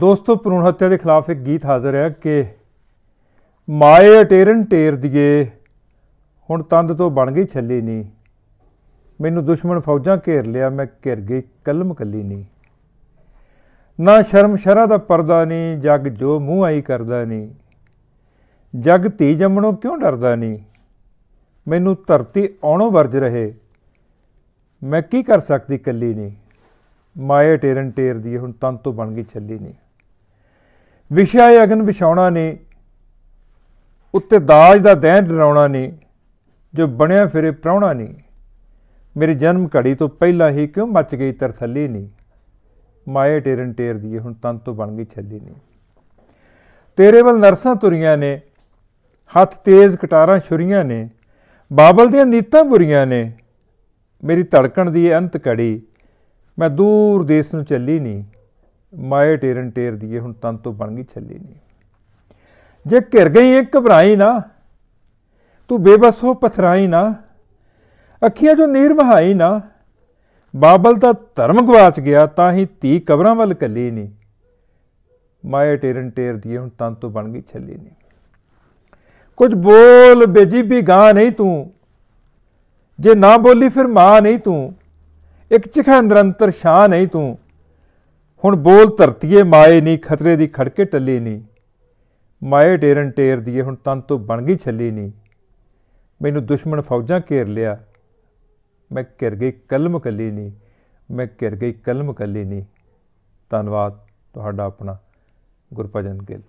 ਦੋਸਤੋ ਭਰੂਣ ਹੱਤਿਆ ਦੇ ਖਿਲਾਫ ਇੱਕ ਗੀਤ ਹਾਜ਼ਰ ਹੈ ਕਿ ਮਾਏ ਅਟੇਰਨ ਟੇਰ ਦੀਏ ਹੁਣ ਤੰਦ ਤੋਂ ਬਣ ਗਈ ਛੱਲੀ ਨਹੀਂ ਮੈਨੂੰ ਦੁਸ਼ਮਣ ਫੌਜਾਂ ਘੇਰ ਲਿਆ ਮੈਂ ਘਿਰ ਗਈ ਕਲਮ ਕੱਲੀ ਨਹੀਂ ਨਾ ਸ਼ਰਮ ਸ਼ਰਾ ਦਾ ਪਰਦਾ ਨਹੀਂ ਜੱਗ ਜੋ ਮੂੰਹ ਆਈ ਕਰਦਾ ਨਹੀਂ ਜੱਗ ਧੀ ਜੰਮਣੋਂ ਕਿਉਂ ਡਰਦਾ ਨਹੀਂ ਮੈਨੂੰ ਧਰਤੀ ਆਉਣੋਂ ਵਰਜ ਰਹੇ ਮੈਂ ਕੀ ਕਰ ਸਕਦੀ ਕੱਲੀ ਨਹੀਂ ਮਾਇਆ ਟੇਰਨ ਟੇਰ ਦੀ ਹੁਣ ਤਨ ਤੋਂ ਬਣ ਗਈ ਛੱਲੀ ਨਹੀਂ ਵਿਸ਼ਾ ਅਗਨ ਵਿਛਾਉਣਾ ਨੇ ਉੱਤੇ ਦਾਜ ਦਾ ਦਹਿਨ ਡਰਾਉਣਾ ਨੇ ਜੋ ਬਣਿਆ ਫਿਰੇ ਪ੍ਰਾਉਣਾ ਨਹੀਂ ਮੇਰੇ ਜਨਮ ਘੜੀ ਤੋਂ ਪਹਿਲਾਂ ਹੀ ਕਿਉਂ ਮੱਚ ਗਈ ਤਰਥੱਲੀ ਨਹੀਂ ਮਾਇਆ ਟੇਰਨ ਟੇਰ ਦੀ ਹੁਣ ਤਨ ਤੋਂ ਬਣ ਗਈ ਛੱਲੀ ਨਹੀਂ ਤੇਰੇ ਵੱਲ ਨਰਸਾਂ ਤੁਰੀਆਂ ਨੇ ਹੱਥ ਤੇਜ਼ ਕਟਾਰਾਂ ਛੁਰੀਆਂ ਨੇ ਬਾਬਲ ਦੀਆਂ ਨੀਤਾਂ ਬੁਰੀਆਂ ਨੇ ਮੇਰੀ ਧੜਕਣ ਦੀ ਅੰਤ ਘੜੀ ਮੈਂ ਦੂਰ ਦੇਸ ਨੂੰ ਚੱਲੀ ਨਹੀਂ ਮਾਏ ਟੇਰਨ ਟੇਰ ਦੀਏ ਹੁਣ ਤਨ ਤੋਂ ਬਣ ਗਈ ਛੱਲੀ ਨਹੀਂ ਜੇ ਘਿਰ ਗਈ ਏ ਘਬਰਾਈ ਨਾ ਤੂੰ ਬੇਬਸ ਹੋ ਪਥਰਾਈ ਨਾ ਅੱਖੀਆਂ ਜੋ ਨੀਰ ਵਹਾਈ ਨਾ ਬਾਬਲ ਦਾ ਧਰਮ ਗਵਾਚ ਗਿਆ ਤਾਂ ਹੀ ਧੀ ਕਬਰਾਂ ਵੱਲ ਕੱਲੀ ਨਹੀਂ ਮਾਏ ਟੇਰਨ ਟੇਰ ਦੀਏ ਹੁਣ ਤਨ ਤੋਂ ਬਣ ਗਈ ਛੱਲੀ ਨਹੀਂ ਕੁਝ ਬੋਲ ਬੇਜੀ ਵੀ ਗਾ ਨਹੀਂ ਤੂੰ ਜੇ ਨਾ ਬੋਲੀ ਫਿਰ ਮਾਂ ਨਹੀਂ ਤੂੰ ਇੱਕ ਚਿਖਾ ਨਿਰੰਤਰ ਸ਼ਾਹ ਨਹੀਂ ਤੂੰ ਹੁਣ ਬੋਲ ਧਰਤੀਏ ਮਾਏ ਨਹੀਂ ਖਤਰੇ ਦੀ ਖੜਕੇ ਟੱਲੀ ਨਹੀਂ ਮਾਏ ਡੇਰਨ ਟੇਰ ਦੀਏ ਹੁਣ ਤਨ ਤੋਂ ਬਣ ਗਈ ਛੱਲੀ ਨਹੀਂ ਮੈਨੂੰ ਦੁਸ਼ਮਣ ਫੌਜਾਂ ਘੇਰ ਲਿਆ ਮੈਂ ਘਿਰ ਗਈ ਕਲਮ ਕੱਲੀ ਨਹੀਂ ਮੈਂ ਘਿਰ ਗਈ ਕਲਮ ਕੱਲੀ ਨਹੀਂ ਧੰਨਵਾਦ ਤੁਹਾਡਾ ਆਪਣਾ ਗੁਰਪਜਨ ਗਿੱਲ